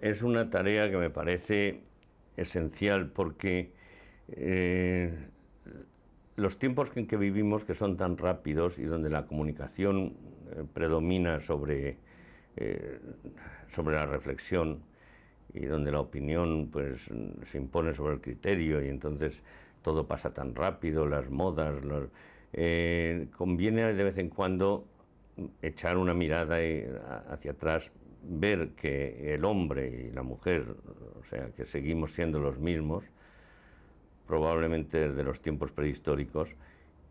Es una tarea que me parece esencial porque eh, los tiempos en que vivimos, que son tan rápidos y donde la comunicación eh, predomina sobre, eh, sobre la reflexión y donde la opinión pues, se impone sobre el criterio y entonces todo pasa tan rápido, las modas, conviene de vez en cuando echar una mirada hacia atrás ver que el hombre y la mujer, o sea, que seguimos siendo los mismos, probablemente de los tiempos prehistóricos,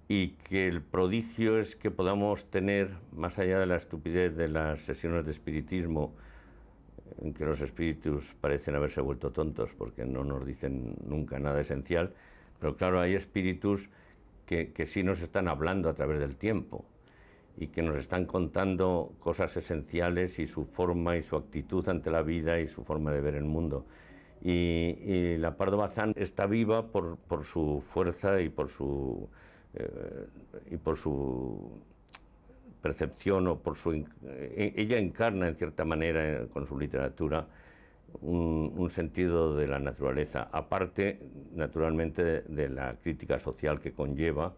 y que el prodigio es que podamos tener, más allá de la estupidez de las sesiones de espiritismo, en que los espíritus parecen haberse vuelto tontos porque no nos dicen nunca nada esencial, pero claro, hay espíritus que, que sí nos están hablando a través del tiempo y que nos están contando cosas esenciales y su forma y su actitud ante la vida y su forma de ver el mundo. Y, la Pardo Bazán está viva por, por su fuerza y por su, eh, y por su percepción o por su... E, ella encarna en cierta manera con su literatura un, sentido de la naturaleza, aparte naturalmente de, la crítica social que conlleva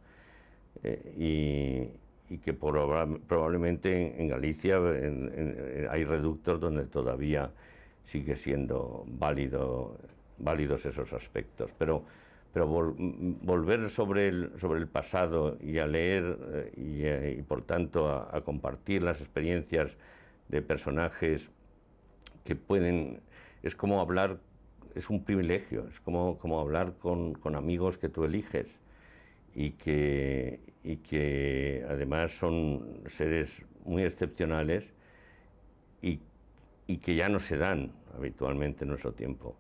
eh, y y que probablemente en, Galicia eh, hay reductos donde todavía sigue siendo válidos esos aspectos. Pero, volver sobre el, pasado y a leer eh, eh, y, por tanto a, compartir las experiencias de personajes que pueden, es como hablar, es un privilegio, es como, hablar con amigos que tú eliges y que, además son seres muy excepcionales y, y que ya no se dan habitualmente en nuestro tiempo.